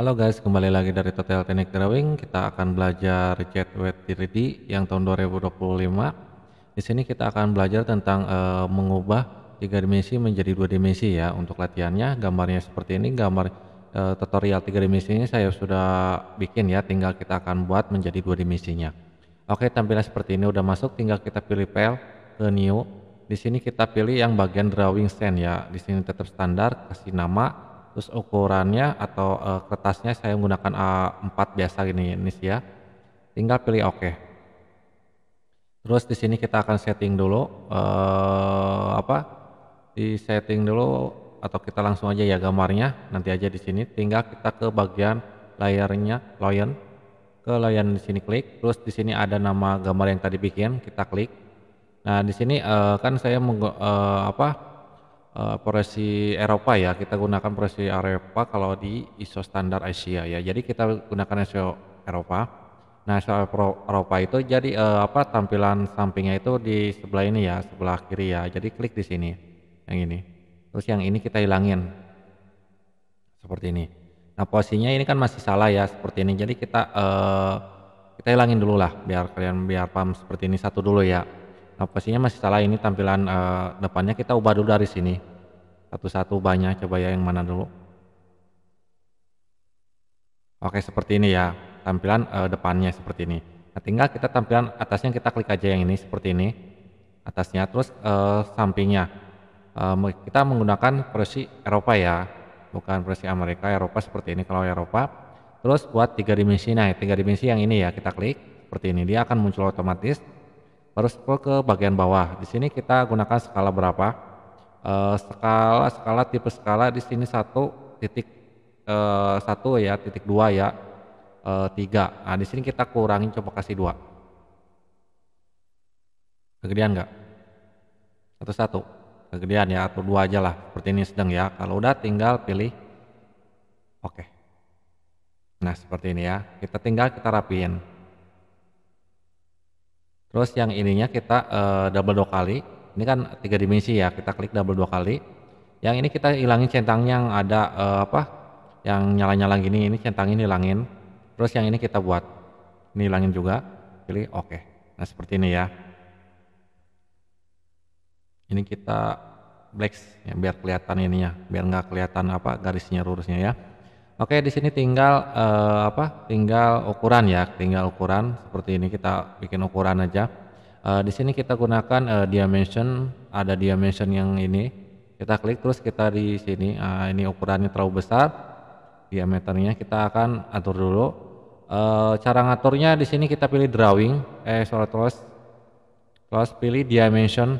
Halo guys, kembali lagi dari Total Teknik Drawing. Kita akan belajar Chat Wet 3D yang tahun 2025. Di sini kita akan belajar tentang e, mengubah tiga dimensi menjadi dua dimensi ya. Untuk latihannya gambarnya seperti ini. Gambar e, tutorial tiga dimensinya saya sudah bikin ya. Tinggal kita akan buat menjadi dua dimensinya. Oke, tampilan seperti ini udah masuk. Tinggal kita pilih file ke new. Di sini kita pilih yang bagian drawing stand ya. Di sini tetap standar, kasih nama terus ukurannya atau uh, kertasnya saya menggunakan A4 biasa gini ini sih ya tinggal pilih oke OK. terus di sini kita akan setting dulu uh, apa di setting dulu atau kita langsung aja ya gambarnya nanti aja di sini tinggal kita ke bagian layarnya loyon ke layan di sini klik terus di sini ada nama gambar yang tadi bikin kita klik nah di sini uh, kan saya apa uh, eh, proyeksi Eropa ya kita gunakan proyeksi Eropa kalau di ISO standar Asia ya jadi kita gunakan ISO Eropa nah ISO Eropa itu jadi uh, apa tampilan sampingnya itu di sebelah ini ya sebelah kiri ya jadi klik di sini yang ini terus yang ini kita hilangin seperti ini nah posisinya ini kan masih salah ya seperti ini jadi kita uh, kita hilangin dulu lah biar kalian biar paham seperti ini satu dulu ya Nah, masih salah ini tampilan uh, depannya kita ubah dulu dari sini. Satu-satu banyak coba ya yang mana dulu. Oke, seperti ini ya. Tampilan uh, depannya seperti ini. Nah, tinggal kita tampilan atasnya kita klik aja yang ini seperti ini. Atasnya terus uh, sampingnya. Uh, kita menggunakan versi Eropa ya. Bukan versi Amerika, Eropa seperti ini kalau Eropa. Terus buat tiga dimensi. Nah, tiga dimensi yang ini ya kita klik seperti ini. Dia akan muncul otomatis baru scroll ke bagian bawah. Di sini kita gunakan skala berapa? E, skala skala tipe skala di sini satu titik eh, satu ya titik dua ya e, tiga. Nah di sini kita kurangi coba kasih dua. Kegedean nggak? Satu satu. Kegedean ya atau dua aja lah. Seperti ini sedang ya. Kalau udah tinggal pilih. Oke. Nah seperti ini ya. Kita tinggal kita rapiin. Terus yang ininya kita uh, double dua kali. Ini kan tiga dimensi ya. Kita klik double dua kali. Yang ini kita hilangin centang yang ada uh, apa? Yang nyala-nyala gini. Ini centang ini hilangin. Terus yang ini kita buat. Ini hilangin juga. Pilih oke. Okay. Nah, seperti ini ya. Ini kita blacks ya biar kelihatan ininya, biar nggak kelihatan apa garisnya lurusnya ya. Oke, di sini tinggal eh, apa? Tinggal ukuran ya, tinggal ukuran. Seperti ini kita bikin ukuran aja. Eh, di sini kita gunakan eh, dimension, ada dimension yang ini. Kita klik terus kita di sini eh, ini ukurannya terlalu besar. Diameternya kita akan atur dulu. Eh, cara ngaturnya di sini kita pilih drawing, eh sorry terus terus pilih dimension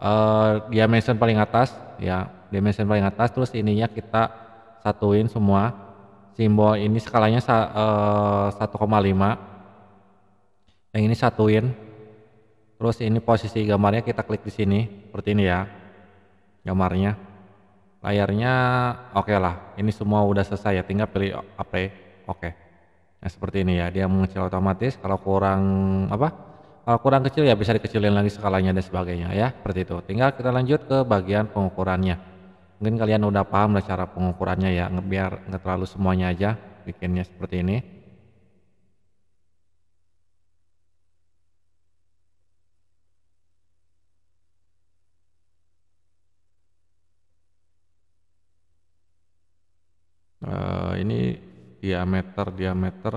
eh, dimension paling atas ya, dimension paling atas terus ininya kita satuin semua simbol ini skalanya uh, eh, 1,5 yang ini satuin terus ini posisi gambarnya kita klik di sini seperti ini ya gambarnya layarnya oke okay lah ini semua udah selesai ya tinggal pilih apa oke okay. nah seperti ini ya dia mengecil otomatis kalau kurang apa kalau kurang kecil ya bisa dikecilin lagi skalanya dan sebagainya ya seperti itu tinggal kita lanjut ke bagian pengukurannya mungkin kalian udah paham lah cara pengukurannya ya biar nggak terlalu semuanya aja bikinnya seperti ini uh, ini diameter diameter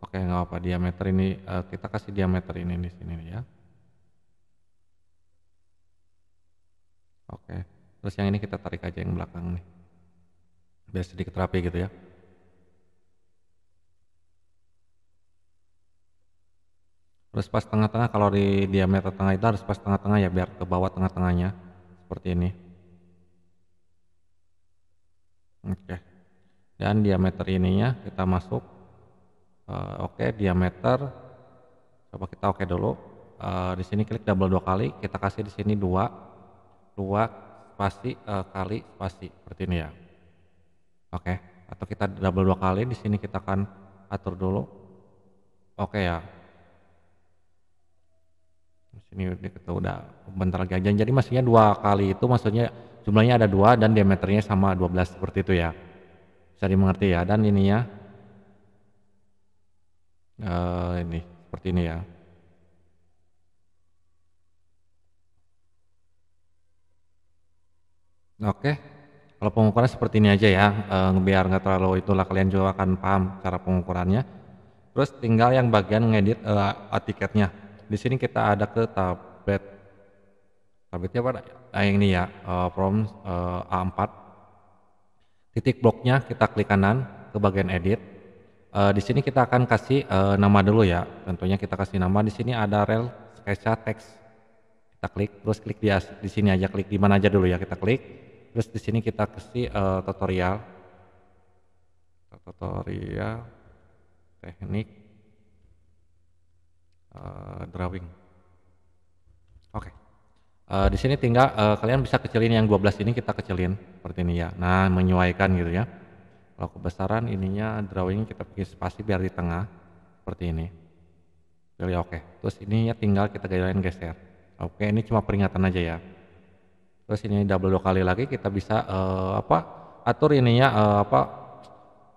oke nggak apa diameter ini uh, kita kasih diameter ini di sini ya Terus yang ini kita tarik aja yang belakang nih. Biar sedikit rapi gitu ya. Terus pas tengah-tengah kalau di diameter tengah itu harus pas tengah-tengah ya biar ke bawah tengah-tengahnya seperti ini. Oke. Dan diameter ininya kita masuk uh, oke diameter coba kita oke dulu. Uh, di sini klik double dua kali, kita kasih di sini dua dua pasti uh, eh, kali spasi seperti ini ya oke okay. atau kita double dua kali di sini kita akan atur dulu oke okay ya di sini kita udah bentar lagi aja jadi maksudnya dua kali itu maksudnya jumlahnya ada dua dan diameternya sama 12 seperti itu ya bisa dimengerti ya dan ininya uh, ini seperti ini ya Oke, kalau pengukuran seperti ini aja ya, e, biar nggak terlalu itulah kalian juga akan paham cara pengukurannya. Terus tinggal yang bagian ngedit e, tiketnya. Di sini kita ada ke tablet, tabletnya apa? Nah, yang ini ya, e, eh, from e, A4. Titik bloknya kita klik kanan ke bagian edit. E, di sini kita akan kasih e, nama dulu ya. Tentunya kita kasih nama. Di sini ada rel sketsa teks. Kita klik, terus klik di, di sini aja, klik di mana aja dulu ya kita klik Terus di sini kita kasih uh, tutorial tutorial teknik uh, drawing. Oke. Okay. Uh, eh, di sini tinggal uh, kalian bisa kecilin yang 12 ini kita kecilin seperti ini ya. Nah, menyesuaikan gitu ya. Kalau kebesaran ininya drawing kita bikin spasi biar di tengah seperti ini. Jadi oke. Okay. Terus ininya tinggal kita gedein geser. Oke, okay, ini cuma peringatan aja ya terus ini double dua kali lagi kita bisa uh, apa atur ininya uh, apa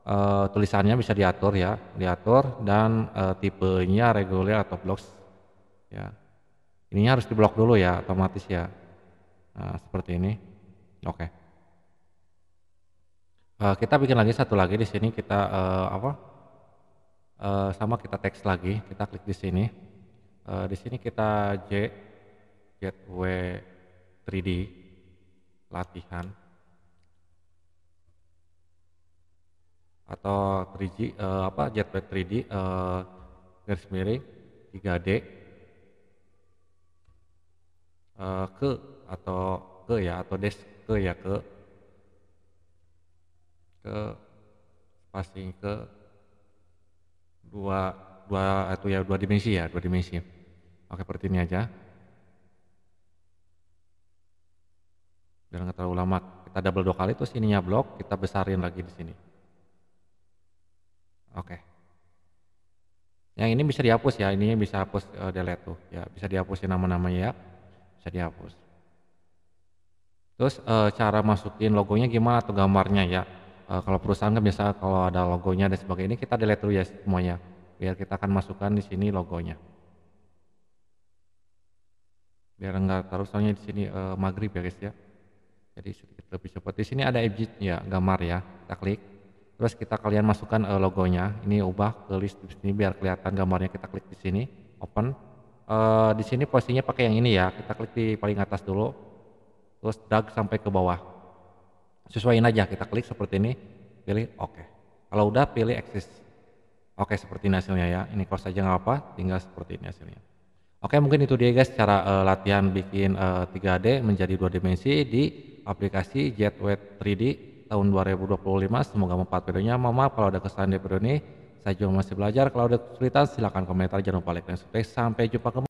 uh, tulisannya bisa diatur ya diatur dan uh, tipenya reguler atau blocks ya ininya harus diblok dulu ya otomatis ya nah, seperti ini oke okay. uh, kita bikin lagi satu lagi di sini kita uh, apa uh, sama kita teks lagi kita klik di sini uh, di sini kita j gateway 3D latihan atau 3G eh, apa jetpack 3D eh, garis miring 3D eh, ke atau ke ya atau des ke ya ke ke passing ke dua dua atau ya dua dimensi ya dua dimensi oke seperti ini aja biar nggak terlalu lama kita double dua kali terus ininya blok kita besarin lagi di sini oke okay. yang ini bisa dihapus ya ini bisa hapus uh, delete tuh ya bisa dihapusin nama-namanya ya bisa dihapus terus uh, cara masukin logonya gimana atau gambarnya ya uh, kalau perusahaan kan bisa kalau ada logonya dan sebagainya ini kita delete dulu ya semuanya biar kita akan masukkan di sini logonya biar enggak terus soalnya di sini uh, maghrib ya guys ya jadi sedikit lebih cepat di sini ada edit ya gambar ya kita klik terus kita kalian masukkan uh, logonya ini ubah ke list di sini biar kelihatan gambarnya kita klik di sini open uh, di sini posisinya pakai yang ini ya kita klik di paling atas dulu terus drag sampai ke bawah sesuaiin aja kita klik seperti ini pilih oke okay. kalau udah pilih exist oke okay, seperti ini hasilnya ya ini close aja nggak apa tinggal seperti ini hasilnya Oke, mungkin itu dia guys cara uh, latihan bikin uh, 3D menjadi dua dimensi di aplikasi JetWet 3D tahun 2025. Semoga empat videonya. Mama, kalau ada kesan di video ini, saya juga masih belajar. Kalau ada kesulitan, silakan komentar. Jangan lupa like dan subscribe. Sampai jumpa kembali.